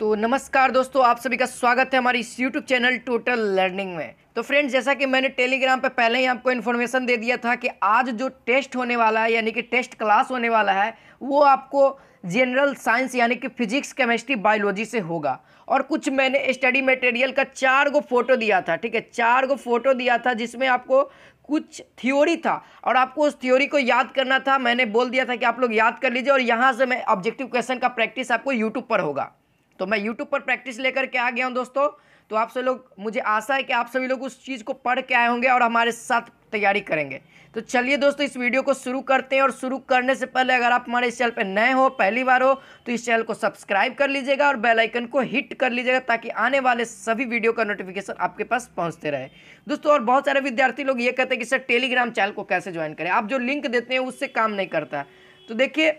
तो नमस्कार दोस्तों आप सभी का स्वागत है हमारी इस यूट्यूब चैनल टोटल लर्निंग में तो फ्रेंड्स जैसा कि मैंने टेलीग्राम पर पहले ही आपको इन्फॉर्मेशन दे दिया था कि आज जो टेस्ट होने वाला है यानी कि टेस्ट क्लास होने वाला है वो आपको जनरल साइंस यानी कि फिजिक्स केमिस्ट्री बायोलॉजी से होगा और कुछ मैंने स्टडी मटेरियल का चार गो फोटो दिया था ठीक है चार गो फोटो दिया था जिसमें आपको कुछ थ्योरी था और आपको उस थ्योरी को याद करना था मैंने बोल दिया था कि आप लोग याद कर लीजिए और यहाँ से मैं ऑब्जेक्टिव क्वेश्चन का प्रैक्टिस आपको यूट्यूब पर होगा तो मैं यूट्यूब पर प्रैक्टिस लेकर के आ गया हूँ दोस्तों तो आप सभी लोग मुझे आशा है कि आप सभी लोग उस चीज़ को पढ़ के आए होंगे और हमारे साथ तैयारी करेंगे तो चलिए दोस्तों इस वीडियो को शुरू करते हैं और शुरू करने से पहले अगर आप हमारे इस चैनल पर नए हो पहली बार हो तो इस चैनल को सब्सक्राइब कर लीजिएगा और बेल आइकन को हिट कर लीजिएगा ताकि आने वाले सभी वीडियो का नोटिफिकेशन आपके पास पहुंचते रहे दोस्तों और बहुत सारे विद्यार्थी लोग ये कहते हैं कि सर टेलीग्राम चैनल को कैसे ज्वाइन करें आप जो लिंक देते हैं उससे काम नहीं करता तो देखिए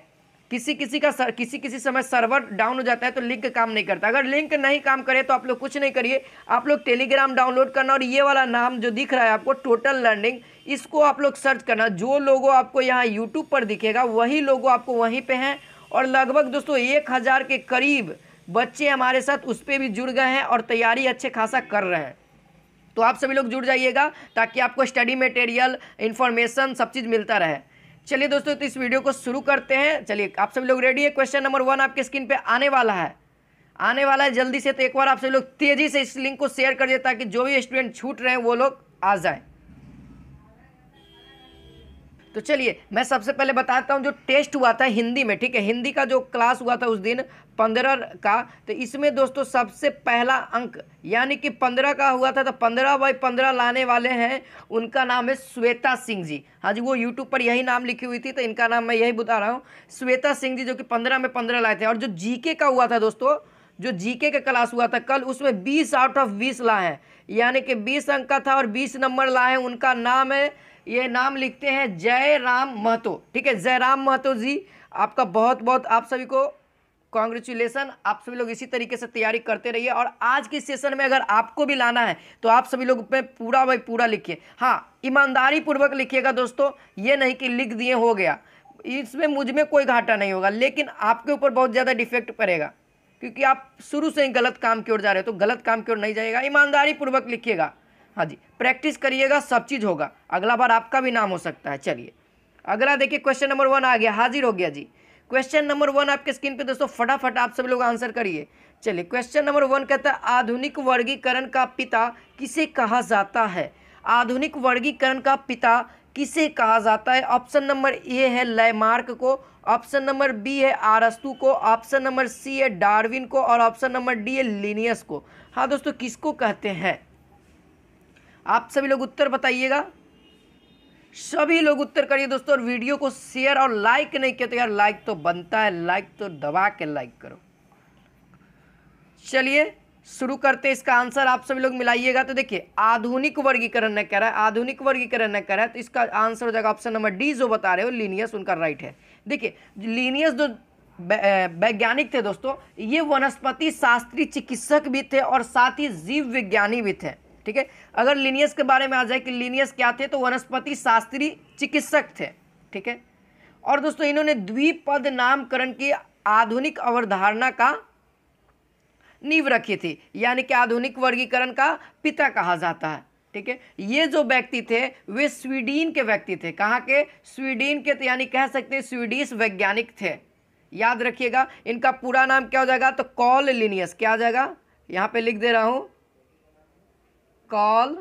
किसी किसी का सर, किसी किसी समय सर्वर डाउन हो जाता है तो लिंक काम नहीं करता अगर लिंक नहीं काम करे तो आप लोग कुछ नहीं करिए आप लोग टेलीग्राम डाउनलोड करना और ये वाला नाम जो दिख रहा है आपको टोटल लर्निंग इसको आप लोग सर्च करना जो लोगों आपको यहाँ यूट्यूब पर दिखेगा वही लोगों आपको वहीं पर हैं और लगभग दोस्तों एक हज़ार के करीब बच्चे हमारे साथ उस पर भी जुड़ गए हैं और तैयारी अच्छे खासा कर रहे हैं तो आप सभी लोग जुड़ जाइएगा ताकि आपको स्टडी मटेरियल इन्फॉर्मेशन सब चीज़ मिलता रहे चलिए दोस्तों तो इस वीडियो को शुरू करते हैं चलिए आप सभी लोग रेडी है क्वेश्चन नंबर वन आपके स्क्रीन पे आने वाला है आने वाला है जल्दी से तो एक बार आप सभी लोग तेजी से इस लिंक को शेयर कर दिए ताकि जो भी स्टूडेंट छूट रहे हैं वो लोग आ जाए तो चलिए मैं सबसे पहले बताता हूँ जो टेस्ट हुआ था हिंदी में ठीक है हिंदी का जो क्लास हुआ था उस दिन पंद्रह का तो इसमें दोस्तों सबसे पहला अंक यानी कि पंद्रह का हुआ था तो पंद्रह बाई पंद्रह लाने वाले हैं उनका नाम है श्वेता सिंह जी हाँ जी वो यूट्यूब पर यही नाम लिखी हुई थी तो इनका नाम मैं यही बता रहा हूँ श्वेता सिंह जी जो कि पंद्रह में पंद्रह लाए थे और जो जीके का हुआ था दोस्तों जो जीके का क्लास हुआ था कल उसमें बीस आउट ऑफ बीस लाए हैं यानी कि बीस अंक का था और बीस नंबर लाए हैं उनका नाम है ये नाम लिखते हैं जय राम महतो ठीक है जय राम महतो जी आपका बहुत बहुत आप सभी को कॉन्ग्रेचुलेसन आप सभी लोग इसी तरीके से तैयारी करते रहिए और आज के सेशन में अगर आपको भी लाना है तो आप सभी लोग में पूरा भाई पूरा लिखिए हाँ ईमानदारी पूर्वक लिखिएगा दोस्तों ये नहीं कि लिख दिए हो गया इसमें मुझ में कोई घाटा नहीं होगा लेकिन आपके ऊपर बहुत ज़्यादा डिफेक्ट पड़ेगा क्योंकि आप शुरू से ही गलत काम की ओर जा रहे हो तो गलत काम की ओर नहीं जाइएगा ईमानदारी पूर्वक लिखिएगा हाँ जी प्रैक्टिस करिएगा सब चीज़ होगा अगला बार आपका भी नाम हो सकता है चलिए अगला देखिए क्वेश्चन नंबर वन आ गया हाजिर हो गया जी क्वेश्चन नंबर वन आपके स्क्रीन पे दोस्तों फटाफट आप सब लोग आंसर करिए चलिए क्वेश्चन नंबर वन कहता है आधुनिक वर्गीकरण का पिता किसे कहा जाता है आधुनिक वर्गीकरण का पिता किसे कहा जाता है ऑप्शन नंबर ए है लैमार्क को ऑप्शन नंबर बी है आरस्तु को ऑप्शन नंबर सी है डार्विन को और ऑप्शन नंबर डी है लिनियस को हाँ दोस्तों किसको कहते हैं आप सभी लोग उत्तर बताइएगा सभी लोग उत्तर करिए दोस्तों और वीडियो को शेयर और लाइक नहीं किया तो यार लाइक तो बनता है लाइक तो दबा के लाइक करो चलिए शुरू करते हैं इसका आंसर आप सभी लोग मिलाइएगा तो देखिए आधुनिक वर्गीकरण न करा रहा है आधुनिक वर्गीकरण न करा रहा है तो इसका आंसर हो जाएगा ऑप्शन नंबर डी जो बता रहे हो लीनियस उनका राइट है देखिए लीनियस जो वैज्ञानिक थे दोस्तों ये वनस्पति शास्त्री चिकित्सक भी थे और साथ ही जीव विज्ञानी भी थे ठीक है अगर लीनियस के बारे में आ जाए कि लीनियस क्या थे तो वनस्पति शास्त्री चिकित्सक थे ठीक है और दोस्तों इन्होंने द्विपद नामकरण की आधुनिक अवधारणा का नींव रखी थी यानी कि आधुनिक वर्गीकरण का पिता कहा जाता है ठीक है ये जो व्यक्ति थे वे स्वीडीन के व्यक्ति थे कहाँ के स्वीडीन के तो यानी कह सकते हैं स्वीडिश वैज्ञानिक थे याद रखिएगा इनका पूरा नाम क्या हो जाएगा तो कॉल लिनियस क्या आ जाएगा यहाँ पे लिख दे रहा हूँ कॉल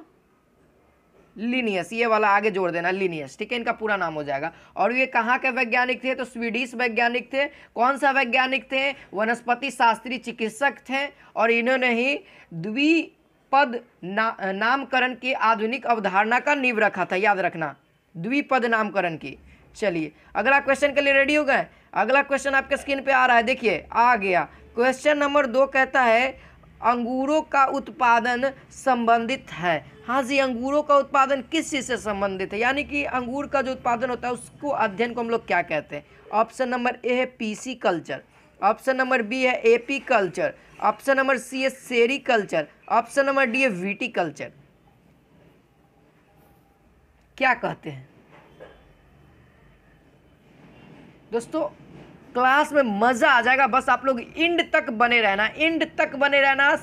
लिनियस ये वाला आगे जोड़ देना लिनियस ठीक है इनका पूरा नाम हो जाएगा और ये कहाँ के वैज्ञानिक थे तो स्वीडिश वैज्ञानिक थे कौन सा वैज्ञानिक थे वनस्पति शास्त्री चिकित्सक थे और इन्होंने ही द्विपद ना, नामकरण की आधुनिक अवधारणा का नींव रखा था याद रखना द्विपद नामकरण की चलिए अगला क्वेश्चन के लिए रेडी हो गए अगला क्वेश्चन आपके स्क्रीन पे आ रहा है देखिए आ गया क्वेश्चन नंबर दो कहता है अंगूरों का उत्पादन संबंधित है हाँ जी अंगूरों का उत्पादन किस चीज़ से संबंधित है यानी कि अंगूर का जो उत्पादन होता है उसको अध्ययन को हम लोग क्या कहते हैं ऑप्शन नंबर ए है pisciculture option number B है apiculture option number C है sericulture option number D है वीटी कल्चर क्या कहते हैं दोस्तों क्लास में मज़ा आ जाएगा बस आप लोग इंड तक बने रहना इंड तक बने रहना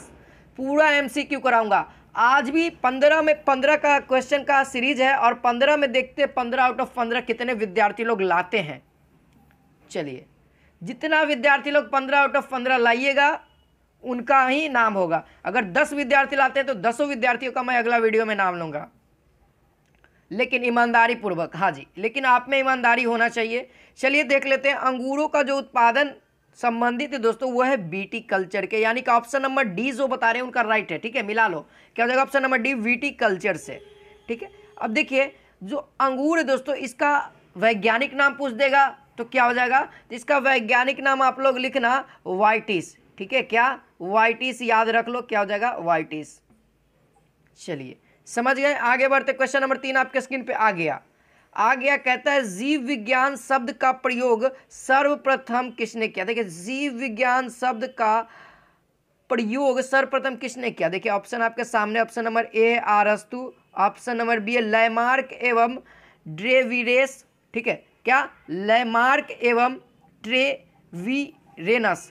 पूरा एमसीक्यू कराऊंगा आज भी पंद्रह में पंद्रह का क्वेश्चन का सीरीज है और पंद्रह में देखते पंद्रह आउट ऑफ पंद्रह कितने विद्यार्थी लोग लाते हैं चलिए जितना विद्यार्थी लोग पंद्रह आउट ऑफ पंद्रह लाइएगा उनका ही नाम होगा अगर दस विद्यार्थी लाते हैं तो दसों विद्यार्थियों का मैं अगला वीडियो में नाम लूँगा लेकिन ईमानदारी पूर्वक हाँ जी लेकिन आप में ईमानदारी होना चाहिए चलिए देख लेते हैं अंगूरों का जो उत्पादन संबंधित है दोस्तों वो है बीटी कल्चर के यानी कि ऑप्शन नंबर डी जो बता रहे हैं उनका राइट है ठीक है मिला लो क्या हो जाएगा option number D viticulture से ठीक है अब देखिए जो अंगूर है दोस्तों इसका वैज्ञानिक नाम पूछ देगा तो क्या हो जाएगा तो इसका वैज्ञानिक नाम आप लोग लिखना वाइटिस ठीक है क्या वाइटिस याद रख लो क्या हो जाएगा वाइटिस चलिए समझ गए आगे बढ़ते क्वेश्चन नंबर तीन आपके स्क्रीन पे आ गया आ गया कहता है जीव विज्ञान शब्द का प्रयोग सर्वप्रथम किसने किया देखिए जीव विज्ञान शब्द का प्रयोग सर्वप्रथम किसने किया देखिए ऑप्शन आपके सामने ऑप्शन नंबर ए आरस्तु ऑप्शन नंबर बी है लैमार्क एवं ड्रेविरेस ठीक है क्या लैमार्क एवं ट्रेविरेनस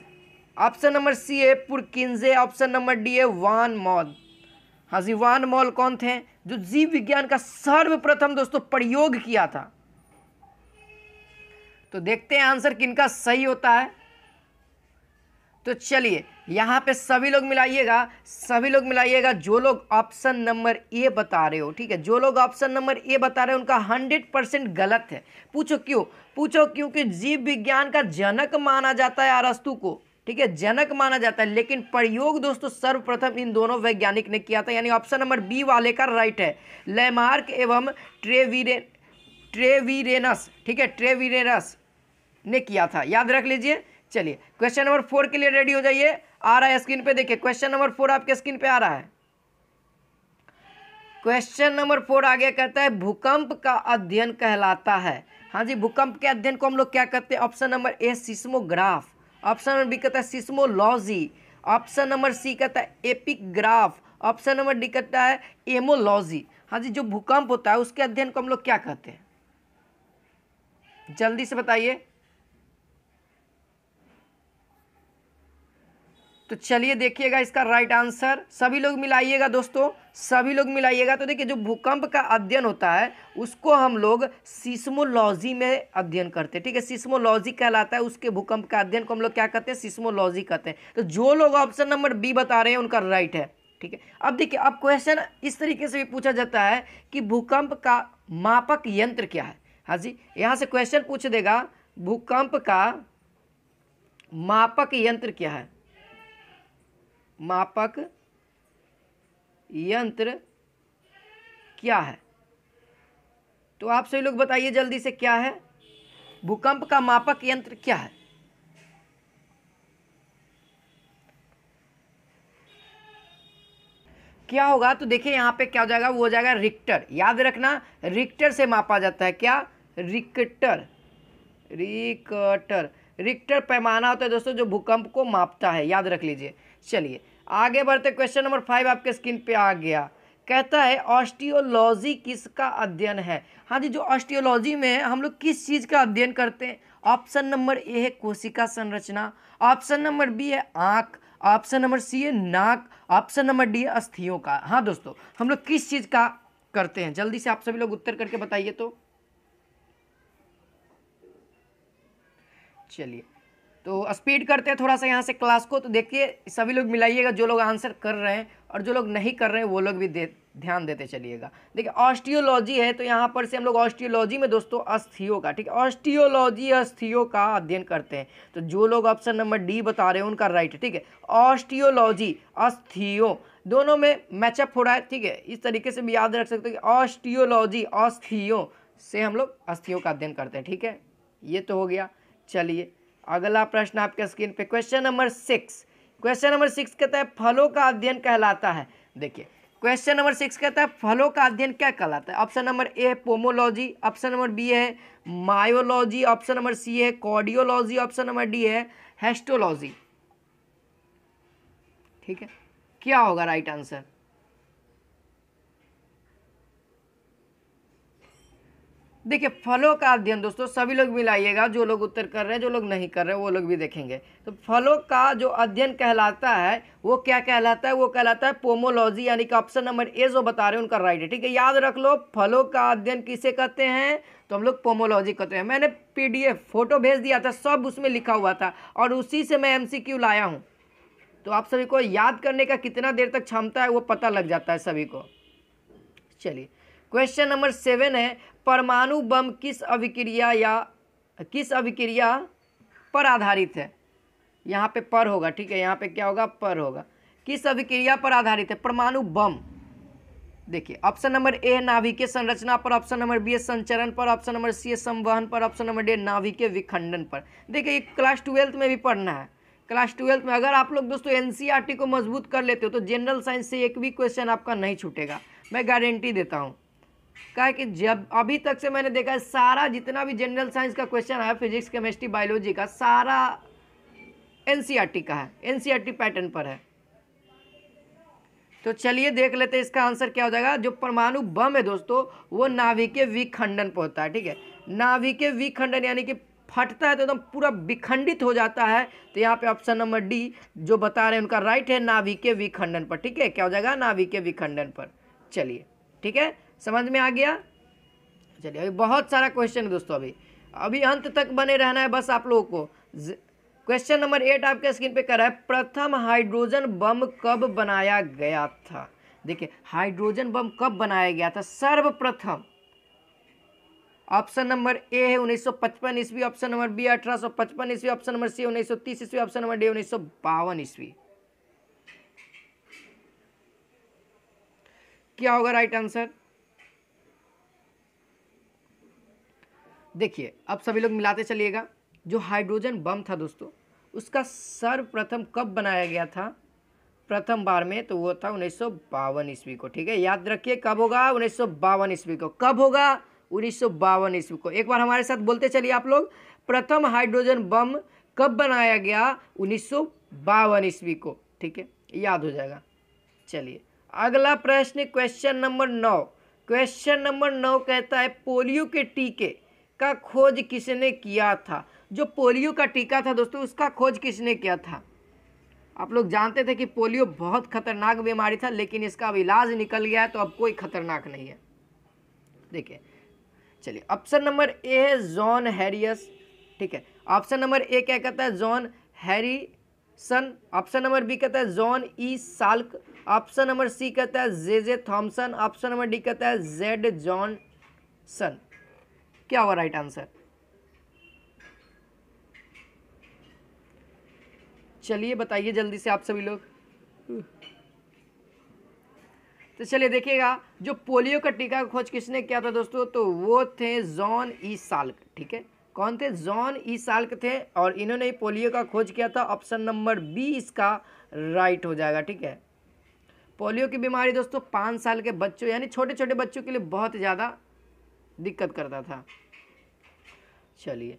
ऑप्शन नंबर सी है पुरकिंजे ऑप्शन नंबर डी है वान मौद हजीवान मॉल कौन थे जो जीव विज्ञान का सर्वप्रथम दोस्तों प्रयोग किया था तो देखते हैं आंसर किनका सही होता है तो चलिए यहां पे सभी लोग मिलाइएगा सभी लोग मिलाइएगा जो लोग ऑप्शन नंबर ए बता रहे हो ठीक है जो लोग ऑप्शन नंबर ए बता रहे हो उनका हंड्रेड परसेंट गलत है पूछो क्यों पूछो क्योंकि जीव विज्ञान का जनक माना जाता है अरस्तु को ठीक है जनक माना जाता है लेकिन प्रयोग दोस्तों सर्वप्रथम इन दोनों वैज्ञानिक ने किया था यानी ऑप्शन नंबर बी वाले का राइट है लेमार्क एवं ट्रेवीरे ट्रेवीरेनस ठीक है ट्रेवीरेनस ने किया था याद रख लीजिए चलिए क्वेश्चन नंबर फोर के लिए रेडी हो जाइए आ रहा है स्क्रीन पे देखिए क्वेश्चन नंबर फोर आपके स्क्रीन पे आ रहा है क्वेश्चन नंबर फोर आगे कहता है भूकंप का अध्ययन कहलाता है हाँ जी भूकंप के अध्ययन को हम लोग क्या कहते हैं option number A seismograph option number B कहता है सिस्मोलॉजी ऑप्शन नंबर सी कहता है एपिग्राफ ऑप्शन नंबर डी कहता है एमोलॉजी हाँ जी जो भूकंप होता है उसके अध्ययन को हम लोग क्या कहते हैं जल्दी से बताइए तो चलिए देखिएगा इसका राइट आंसर सभी लोग मिलाइएगा दोस्तों सभी लोग मिलाइएगा तो देखिए जो भूकंप का अध्ययन होता है उसको हम लोग सिस्मोलॉजी में अध्ययन करते हैं ठीक है सिस्मोलॉजी कहलाता है उसके भूकंप का अध्ययन को हम लोग क्या कहते हैं सिस्मोलॉजी कहते हैं तो जो लोग ऑप्शन नंबर बी बता रहे हैं उनका राइट है ठीक है अब देखिए अब क्वेश्चन इस तरीके से भी पूछा जाता है कि भूकंप का मापक यंत्र क्या है हाँ जी यहाँ से क्वेश्चन पूछ देगा भूकंप का मापक यंत्र क्या है मापक यंत्र क्या है तो आप सभी लोग बताइए जल्दी से क्या है भूकंप का मापक यंत्र क्या है क्या होगा तो देखिए यहां पे क्या हो जाएगा वो हो जाएगा रिक्टर याद रखना रिक्टर से मापा जाता है क्या रिक्टर रिक्टर रिक्टर पैमाना होता है दोस्तों जो भूकंप को मापता है याद रख लीजिए चलिए आगे बढ़ते क्वेश्चन नंबर फाइव आपके स्क्रीन पे आ गया कहता है ऑस्टियोलॉजी किसका अध्ययन है हाँ जी जो ऑस्टियोलॉजी में हम लोग किस चीज़ का अध्ययन करते हैं ऑप्शन नंबर ए है कोशिका संरचना ऑप्शन नंबर बी है आँख ऑप्शन नंबर सी है नाक ऑप्शन नंबर डी है अस्थियों का हाँ दोस्तों हम लोग किस चीज़ का करते हैं जल्दी से आप सभी लोग उत्तर करके बताइए तो चलिए तो स्पीड करते हैं थोड़ा सा यहाँ से क्लास को तो देखिए सभी लोग मिलाइएगा जो लोग आंसर कर रहे हैं और जो लोग नहीं कर रहे हैं वो लोग भी दे ध्यान देते चलिएगा देखिए ऑस्टियोलॉजी है तो यहाँ पर से हम लोग ऑस्टियोलॉजी में दोस्तों अस्थियों का ठीक है ऑस्टियोलॉजी अस्थियों का अध्ययन करते हैं तो जो लोग ऑप्शन नंबर डी बता रहे हैं उनका राइट है ठीक है ऑस्टियोलॉजी अस्थियों दोनों में मैचअप हो रहा है ठीक है इस तरीके से भी याद रख सकते हो कि ऑस्टियोलॉजी अस्थियों से हम लोग अस्थियों का अध्ययन करते हैं ठीक है ये तो हो गया चलिए अगला प्रश्न आपके स्क्रीन पे question number six question number six कहता है फलों का अध्ययन कहलाता है देखिए क्वेश्चन नंबर सिक्स कहता है फलों का अध्ययन क्या कहलाता है ऑप्शन नंबर ए है पोमोलॉजी ऑप्शन नंबर बी है मायोलॉजी ऑप्शन नंबर सी है कॉर्डियोलॉजी ऑप्शन नंबर डी है हेस्टोलॉजी ठीक है क्या होगा राइट आंसर देखिए फलों का अध्ययन दोस्तों सभी लोग मिलाइएगा जो लोग उत्तर कर रहे हैं जो लोग नहीं कर रहे हैं वो लोग भी देखेंगे तो फलों का जो अध्ययन कहलाता है वो क्या कहलाता है वो कहलाता है पोमोलॉजी यानी कि ऑप्शन नंबर ए जो बता रहे हैं उनका राइट है ठीक है याद रख लो फलों का अध्ययन किसे कहते हैं तो हम लोग पोमोलॉजी कहते हैं मैंने पी फोटो भेज दिया था सब उसमें लिखा हुआ था और उसी से मैं एम लाया हूँ तो आप सभी को याद करने का कितना देर तक क्षमता है वो पता लग जाता है सभी को चलिए क्वेश्चन नंबर सेवन है परमाणु बम किस अभिक्रिया या किस अभिक्रिया पर आधारित है यहाँ पे पर होगा ठीक है यहाँ पे क्या होगा पर होगा किस अभिक्रिया पर आधारित है परमाणु बम देखिए ऑप्शन नंबर ए नाभिकीय संरचना पर ऑप्शन नंबर बी संचरण पर ऑप्शन नंबर सी संवहन पर ऑप्शन नंबर डी नाभिकीय विखंडन पर देखिए ये क्लास ट्वेल्थ में भी पढ़ना है क्लास ट्वेल्थ में अगर आप लोग दोस्तों एनसीईआरटी e को मजबूत कर लेते हो तो जनरल साइंस से एक भी क्वेश्चन आपका नहीं छूटेगा मैं गारंटी देता हूँ का कि जब अभी तक से मैंने देखा है सारा जितना भी जनरल साइंस का क्वेश्चन है फिजिक्स केमिस्ट्री बायोलॉजी का सारा एन e का है एन पैटर्न e पर है तो चलिए देख लेते इसका आंसर क्या हो जाएगा जो परमाणु बम है दोस्तों वो नाभिकीय विखंडन पर होता है ठीक है नाभिकीय विखंडन यानी कि फटता है तो एकदम पूरा विखंडित हो जाता है तो यहाँ पे ऑप्शन नंबर डी जो बता रहे हैं उनका राइट है नाभिकीय विखंडन पर ठीक है क्या हो जाएगा नाभिकीय विखंडन पर चलिए ठीक है समझ में आ गया चलिए अभी बहुत सारा क्वेश्चन है दोस्तों अभी अभी अंत तक बने रहना है बस आप लोगों को क्वेश्चन नंबर एट आपके स्क्रीन पे कर रहा है प्रथम हाइड्रोजन बम कब बनाया गया था देखिए हाइड्रोजन बम कब बनाया गया था सर्वप्रथम ऑप्शन नंबर ए है 1955 ईस्वी ऑप्शन नंबर बी 1855 ईस्वी ऑप्शन नंबर सी 1930 ईस्वी ऑप्शन नंबर डी उन्नीस ईस्वी क्या होगा राइट आंसर देखिए अब सभी लोग मिलाते चलिएगा जो हाइड्रोजन बम था दोस्तों उसका सर्वप्रथम कब बनाया गया था प्रथम बार में तो वो था उन्नीस ईस्वी को ठीक है याद रखिए कब होगा उन्नीस ईस्वी को कब होगा उन्नीस ईस्वी को एक बार हमारे साथ बोलते चलिए आप लोग प्रथम हाइड्रोजन बम कब बनाया गया उन्नीस ईस्वी को ठीक है याद हो जाएगा चलिए अगला प्रश्न क्वेश्चन नंबर नौ क्वेश्चन नंबर नौ कहता है पोलियो के टीके का खोज किसने किया था जो पोलियो का टीका था दोस्तों उसका खोज किसने किया था आप लोग जानते थे कि पोलियो बहुत खतरनाक बीमारी था लेकिन इसका अब इलाज निकल गया है तो अब कोई खतरनाक नहीं है देखिए चलिए ऑप्शन नंबर ए है जॉन हैरियस ठीक है ऑप्शन नंबर ए क्या कहता है John Harrison option number B कहता है John E Salk option number C कहता है J J Thomson option number D कहता है जेड जॉन सन क्या होगा राइट आंसर चलिए बताइए जल्दी से आप सभी लोग तो चलिए देखिएगा जो पोलियो का टीका खोज किसने किया था दोस्तों तो वो थे जॉन ई साल्क ठीक है कौन थे जॉन ई साल्क थे और इन्होंने पोलियो का खोज किया था ऑप्शन नंबर बी इसका राइट हो जाएगा ठीक है पोलियो की बीमारी दोस्तों पाँच साल के बच्चों यानी छोटे छोटे बच्चों के लिए बहुत ज़्यादा दिक्कत करता था चलिए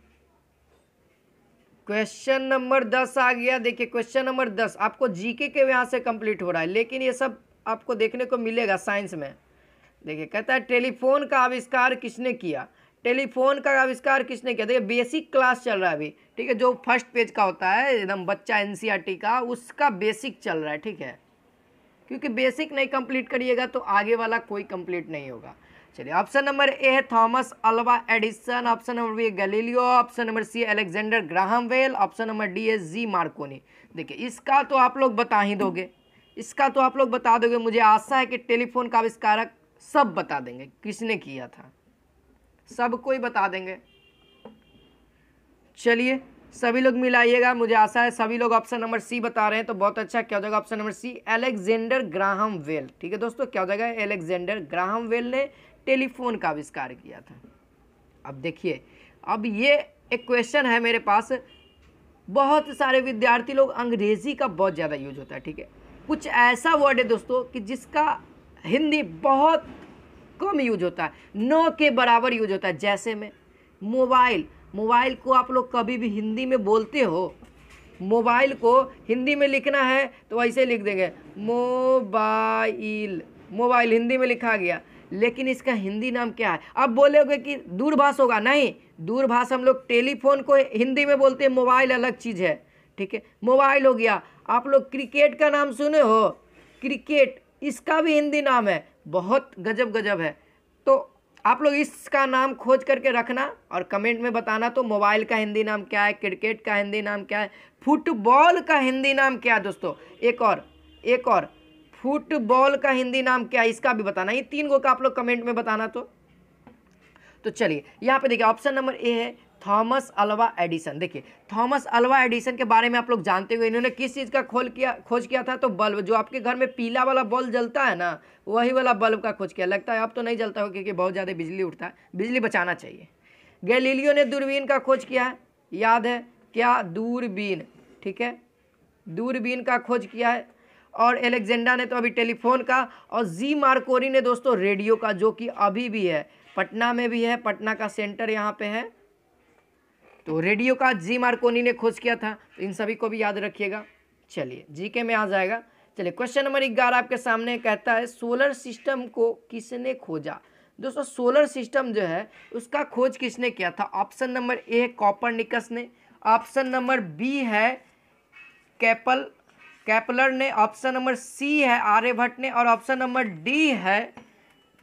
क्वेश्चन नंबर दस आ गया देखिए क्वेश्चन नंबर दस आपको जीके के यहाँ से कंप्लीट हो रहा है लेकिन ये सब आपको देखने को मिलेगा साइंस में देखिए कहता है टेलीफोन का आविष्कार किसने किया टेलीफोन का आविष्कार किसने किया देखिए बेसिक क्लास चल रहा है अभी ठीक है जो फर्स्ट पेज का होता है एकदम बच्चा एन e का उसका बेसिक चल रहा है ठीक है क्योंकि बेसिक नहीं कंप्लीट करिएगा तो आगे वाला कोई कंप्लीट नहीं होगा चलिए ऑप्शन नंबर ए है Thomas Alva Edison option number B है Galileo option number C Alexander Graham Bell option number D है जी मार्कोनी देखिए इसका तो आप लोग बता ही दोगे इसका तो आप लोग बता दोगे मुझे आशा है कि टेलीफोन का आविष्कारक सब बता देंगे किसने किया था सब कोई बता देंगे चलिए सभी लोग मिलाइएगा मुझे आशा है सभी लोग ऑप्शन नंबर सी बता रहे हैं तो बहुत अच्छा क्या हो जाएगा option number C Alexander Graham Bell ठीक है दोस्तों क्या हो जाएगा अलेक्जेंडर ग्राहम वेल ने टेलीफोन का आविष्कार किया था अब देखिए अब ये एक क्वेश्चन है मेरे पास बहुत सारे विद्यार्थी लोग अंग्रेज़ी का बहुत ज़्यादा यूज होता है ठीक है कुछ ऐसा वर्ड है दोस्तों कि जिसका हिंदी बहुत कम यूज होता है नौ के बराबर यूज होता है जैसे में मोबाइल मोबाइल को आप लोग कभी भी हिंदी में बोलते हो मोबाइल को हिंदी में लिखना है तो वैसे लिख देंगे मोबाइल मोबाइल हिंदी में लिखा गया लेकिन इसका हिंदी नाम क्या है अब बोलोगे कि दूरभाष होगा नहीं दूरभाष हम लोग टेलीफोन को हिंदी में बोलते हैं मोबाइल अलग चीज़ है ठीक है मोबाइल हो गया आप लोग क्रिकेट का नाम सुने हो क्रिकेट इसका भी हिंदी नाम है बहुत गजब गजब है तो आप लोग इसका नाम खोज करके रखना और कमेंट में बताना तो मोबाइल का हिंदी नाम क्या है क्रिकेट का हिंदी नाम क्या है फुटबॉल का हिंदी नाम क्या है दोस्तों एक और एक और फुटबॉल का हिंदी नाम क्या है इसका भी बताना ये तीन गो का आप लोग कमेंट में बताना तो तो चलिए यहाँ पे देखिए ऑप्शन नंबर ए है थॉमस अल्वा एडिसन देखिए थॉमस अल्वा एडिसन के बारे में आप लोग जानते हुए इन्होंने किस चीज़ का खोल किया खोज किया था तो बल्ब जो आपके घर में पीला वाला बल्ब जलता है ना वही वाला बल्ब का खोज किया लगता है अब तो नहीं जलता हो क्योंकि बहुत ज़्यादा बिजली उठता है बिजली बचाना चाहिए गैलीलियो ने दूरबीन का खोज किया है याद है क्या दूरबीन ठीक है दूरबीन का खोज किया है और एलेक्जेंडा ने तो अभी टेलीफोन का और जी मार्कोरी ने दोस्तों रेडियो का जो कि अभी भी है पटना में भी है पटना का सेंटर यहाँ पे है तो रेडियो का जी मार्कोनी ने खोज किया था तो इन सभी को भी याद रखिएगा चलिए जीके में आ जाएगा चलिए क्वेश्चन नंबर ग्यारह आपके सामने कहता है सोलर सिस्टम को किसने खोजा दोस्तों सोलर सिस्टम जो है उसका खोज किसने किया था option number A Copernicus ने ऑप्शन नंबर बी है कैपल कैपलर ने ऑप्शन नंबर सी है आर्यभट्ट ने और ऑप्शन नंबर डी है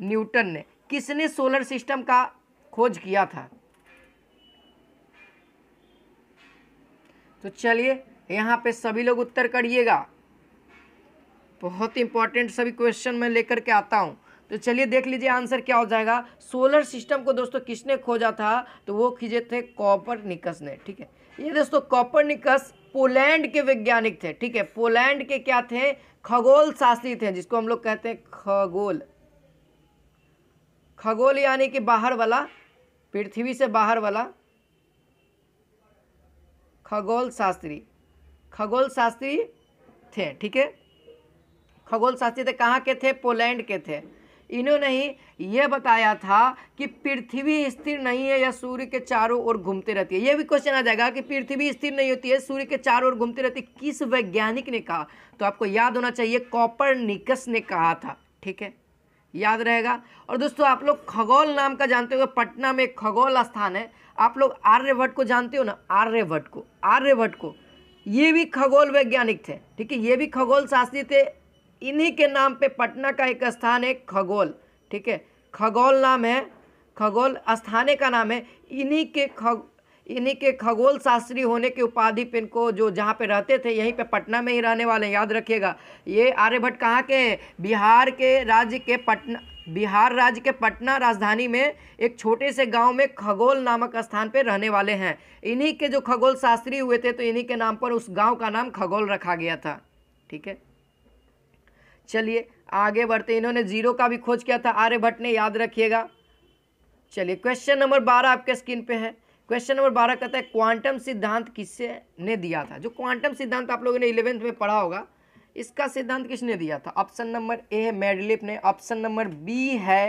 न्यूटन ने किसने सोलर सिस्टम का खोज किया था तो चलिए यहाँ पे सभी लोग उत्तर करिएगा बहुत इंपॉर्टेंट सभी क्वेश्चन मैं लेकर के आता हूँ तो चलिए देख लीजिए आंसर क्या हो जाएगा सोलर सिस्टम को दोस्तों किसने खोजा था तो वो खींचे थे कॉपर निकस ने ठीक है ये दोस्तों कॉपर निकस पोलैंड के वैज्ञानिक थे ठीक है पोलैंड के क्या थे खगोल शास्त्री थे जिसको हम लोग कहते हैं खगोल खगोल यानी कि बाहर वाला पृथ्वी से बाहर वाला खगोल शास्त्री खगोल शास्त्री थे ठीक है खगोल शास्त्री थे कहाँ के थे पोलैंड के थे इन्होंने ही ये बताया था कि पृथ्वी स्थिर नहीं है या सूर्य के चारों ओर घूमते रहती है ये भी क्वेश्चन आ जाएगा कि पृथ्वी स्थिर नहीं होती है सूर्य के चारों ओर घूमती रहती है किस वैज्ञानिक ने कहा तो आपको याद होना चाहिए कॉपर निकस ने कहा था ठीक है याद रहेगा और दोस्तों आप लोग खगोल नाम का जानते हो पटना में खगोल स्थान है आप लोग आर्यभट्ट को जानते हो ना आर्यभट्ट को आर्यभट्ट को ये भी खगोल वैज्ञानिक थे ठीक है ये भी खगोल शास्त्री थे इन्हीं के नाम पे पटना का एक स्थान है खगोल ठीक है खगोल नाम है खगोल स्थाने का नाम है इन्हीं के खग इन्हीं के खगोल शास्त्री होने के उपाधि पे इनको जो जहाँ पे रहते थे यहीं पे पटना में ही रहने वाले हैं याद रखिएगा ये आर्यभट्ट कहाँ के हैं बिहार के राज्य के पटना बिहार राज्य के पटना राजधानी में एक छोटे से गांव में खगोल नामक स्थान पर रहने वाले हैं इन्हीं के जो खगोल शास्त्री हुए थे तो इन्हीं के नाम पर उस गांव का नाम खगोल रखा गया था ठीक है चलिए आगे बढ़ते इन्होंने जीरो का भी खोज किया था आर्यभट्ट ने याद रखिएगा चलिए क्वेश्चन नंबर बारह आपके स्क्रीन पे है क्वेश्चन नंबर बारह कहता है क्वांटम सिद्धांत किससे ने दिया था जो क्वांटम सिद्धांत आप लोगों ने इलेवेंथ में पढ़ा होगा इसका सिद्धांत किसने दिया था ऑप्शन नंबर ए है मेडलिप ने ऑप्शन नंबर बी है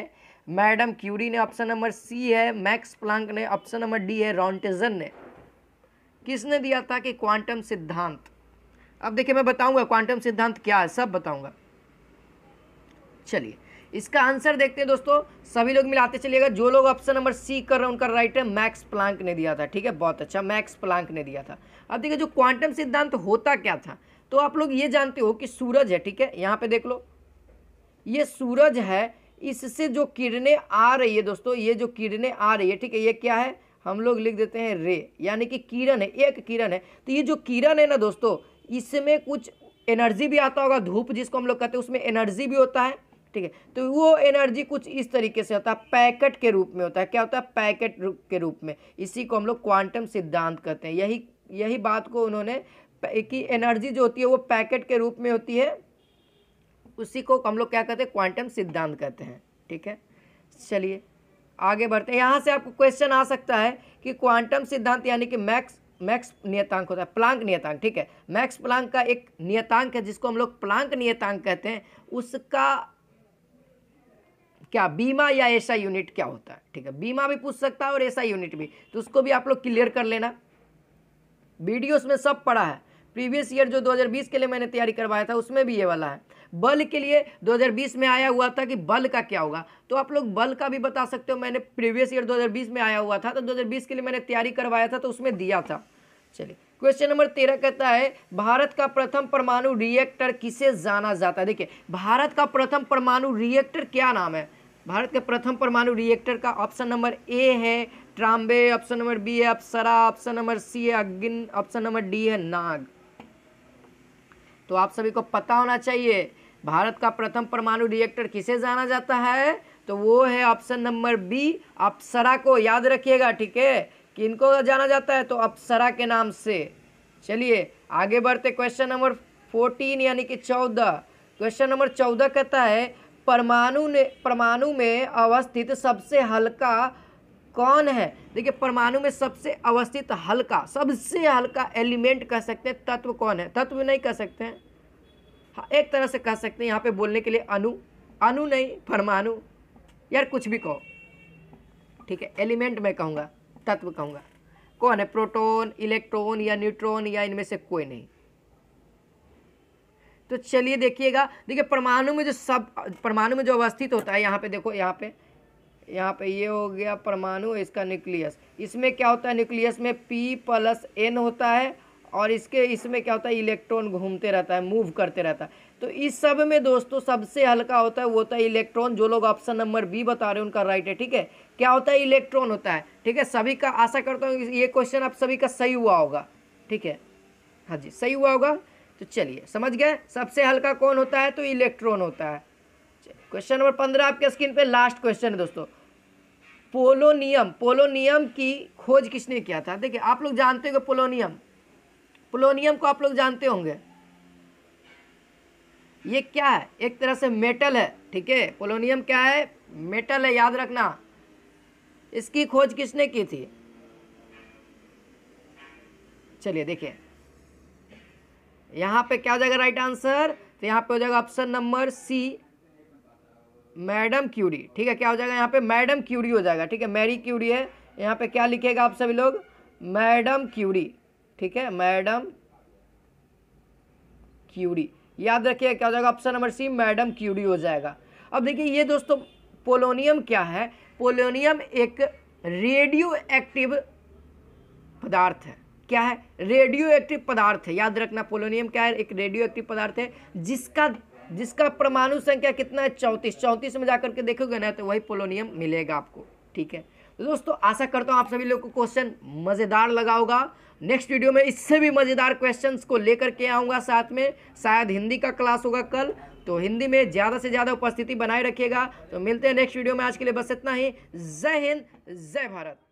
मैडम क्यूरी ने ऑप्शन नंबर सी है मैक्स प्लांक ने ऑप्शन नंबर डी है रॉन्टेजन ने किसने दिया था कि क्वांटम सिद्धांत अब देखिए मैं बताऊंगा क्वांटम सिद्धांत क्या है सब बताऊंगा चलिए इसका आंसर देखते हैं दोस्तों सभी लोग मिलाते चलिएगा जो लोग ऑप्शन नंबर सी कर रहे हैं उनका राइट है मैक्स प्लांक ने दिया था ठीक है बहुत अच्छा मैक्स प्लांक ने दिया था अब देखिए जो क्वांटम सिद्धांत होता क्या था तो आप लोग ये जानते हो कि सूरज है ठीक है यहाँ पे देख लो ये सूरज है इससे जो किरणें आ रही है दोस्तों ये जो किरणें आ रही है ठीक है ये क्या है हम लोग लिख देते हैं रे यानी कि किरण है एक किरण है तो ये जो किरण है ना दोस्तों इसमें कुछ एनर्जी भी आता होगा धूप जिसको हम लोग कहते हैं उसमें एनर्जी भी होता है ठीक है तो वो एनर्जी कुछ इस तरीके से होता है पैकेट के रूप में होता है क्या होता है पैकेट के रूप में इसी को हम लोग क्वांटम सिद्धांत कहते हैं यही यही बात को उन्होंने की एनर्जी जो होती है वो पैकेट के रूप में होती है उसी को हम लोग क्या कहते हैं क्वांटम सिद्धांत कहते हैं ठीक है चलिए आगे बढ़ते हैं यहाँ से आपको क्वेश्चन आ सकता है कि क्वांटम सिद्धांत यानी कि मैक्स मैक्स नियतांक होता है प्लांक नियतांक ठीक है मैक्स प्लांक का एक नियतांक है जिसको हम लोग प्लांक नियतांक कहते हैं उसका क्या बीमा या ऐसा यूनिट क्या होता है ठीक है बीमा भी पूछ सकता है और ऐसा यूनिट भी तो उसको भी आप लोग क्लियर कर लेना वीडियोस में सब पढ़ा है प्रीवियस ईयर जो 2020 के लिए मैंने तैयारी करवाया था उसमें भी ये वाला है बल के लिए 2020 में आया हुआ था कि बल का क्या होगा तो आप लोग बल का भी बता सकते हो मैंने प्रीवियस ईयर 2020 में आया हुआ था तो 2020 के लिए मैंने तैयारी करवाया था तो उसमें दिया था चलिए क्वेश्चन नंबर तेरह कहता है भारत का प्रथम परमाणु रिएक्टर किसे जाना जाता है देखिए भारत का प्रथम परमाणु रिएक्टर क्या नाम है भारत के प्रथम परमाणु रिएक्टर का ऑप्शन नंबर ए है ट्राम्बे ऑप्शन नंबर बी है अप्सरा ऑप्शन नंबर सी है अग्न ऑप्शन नंबर डी है नाग तो आप सभी को पता होना चाहिए भारत का प्रथम परमाणु रिएक्टर किसे जाना जाता है तो वो है ऑप्शन नंबर बी अप्सरा को याद रखिएगा ठीक है कि इनको जाना जाता है तो अप्सरा के नाम से चलिए आगे बढ़ते क्वेश्चन नंबर फोर्टीन यानी कि चौदह क्वेश्चन नंबर चौदह कहता है परमाणु ने परमाणु में अवस्थित सबसे हल्का कौन है देखिए परमाणु में सबसे अवस्थित हल्का सबसे हल्का एलिमेंट कह सकते हैं तत्व कौन है तत्व नहीं कह सकते हैं हाँ एक तरह से कह सकते हैं यहाँ पे बोलने के लिए अनु अनु नहीं परमाणु यार कुछ भी कहो ठीक है एलिमेंट मैं कहूँगा तत्व कहूँगा कौन है प्रोटोन इलेक्ट्रॉन या न्यूट्रॉन या इनमें से कोई नहीं तो चलिए देखिएगा देखिए परमाणु में जो सब परमाणु में जो अवस्थित होता है यहाँ पे देखो यहाँ पे यहाँ पे ये हो गया परमाणु इसका न्यूक्लियस इसमें क्या होता है न्यूक्लियस में पी प्लस एन होता है और इसके इसमें क्या होता है इलेक्ट्रॉन घूमते रहता है मूव करते रहता है तो इस सब में दोस्तों सबसे हल्का होता है वो होता है इलेक्ट्रॉन जो लोग ऑप्शन नंबर बी बता रहे हैं उनका राइट है ठीक है क्या होता है इलेक्ट्रॉन होता है ठीक है सभी का आशा करता हूँ ये क्वेश्चन आप सभी का सही हुआ होगा ठीक है हाँ जी सही हुआ होगा तो चलिए समझ गए सबसे हल्का कौन होता है तो इलेक्ट्रॉन होता है क्वेश्चन नंबर पंद्रह आपके स्क्रीन पे लास्ट क्वेश्चन है दोस्तों पोलोनियम पोलोनियम की खोज किसने किया था देखिए आप लोग जानते हो पोलोनियम पोलोनियम को आप लोग जानते होंगे ये क्या है एक तरह से मेटल है ठीक है पोलोनियम क्या है मेटल है याद रखना इसकी खोज किसने की थी चलिए देखिए यहां पे क्या हो जाएगा राइट आंसर तो यहां पे हो जाएगा option number C madam Curie ठीक है क्या हो जाएगा यहां पे मैडम क्यूरी हो जाएगा ठीक है मैरी क्यूरी है यहां पे क्या लिखेगा आप सभी लोग मैडम क्यूरी ठीक है मैडम क्यूरी याद रखिए क्या हो जाएगा option number C madam Curie हो जाएगा अब देखिए ये दोस्तों पोलोनियम क्या है पोलोनियम एक रेडियो एक्टिव पदार्थ है क्या है रेडियो एक्टिव पदार्थ है याद रखना पोलोनियम क्या है एक रेडियो एक्टिव पदार्थ है जिसका जिसका परमाणु संख्या कितना है चौंतीस चौंतीस में जाकर के देखोगे ना तो वही पोलोनियम मिलेगा आपको ठीक है तो दोस्तों आशा करता हूँ आप सभी लोग को क्वेश्चन मज़ेदार लगा होगा नेक्स्ट वीडियो में इससे भी मज़ेदार क्वेश्चंस को लेकर के आऊँगा साथ में शायद हिंदी का क्लास होगा कल तो हिंदी में ज़्यादा से ज़्यादा उपस्थिति बनाए रखिएगा तो मिलते हैं नेक्स्ट वीडियो में आज के लिए बस इतना ही जय हिंद जय भारत